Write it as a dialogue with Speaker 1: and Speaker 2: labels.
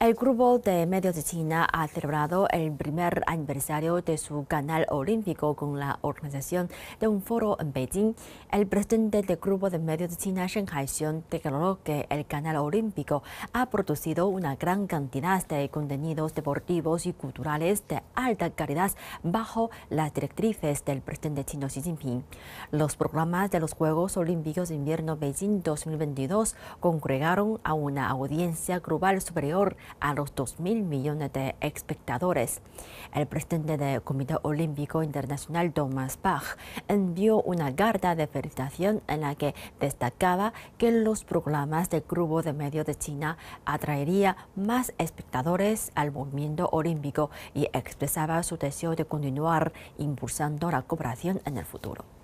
Speaker 1: El grupo de medios de China ha celebrado el primer aniversario de su canal olímpico con la organización de un foro en Beijing. El presidente del grupo de medios de China, Shen Haixiong, declaró que el canal olímpico ha producido una gran cantidad de contenidos deportivos y culturales de alta calidad bajo las directrices del presidente chino Xi Jinping. Los programas de los Juegos Olímpicos de Invierno Beijing 2022 congregaron a una audiencia global superior a los 2.000 millones de espectadores. El presidente del Comité Olímpico Internacional, Thomas Bach, envió una carta de felicitación en la que destacaba que los programas del Grupo de Medio de China atraería más espectadores al movimiento olímpico y expresaba su deseo de continuar impulsando la cooperación en el futuro.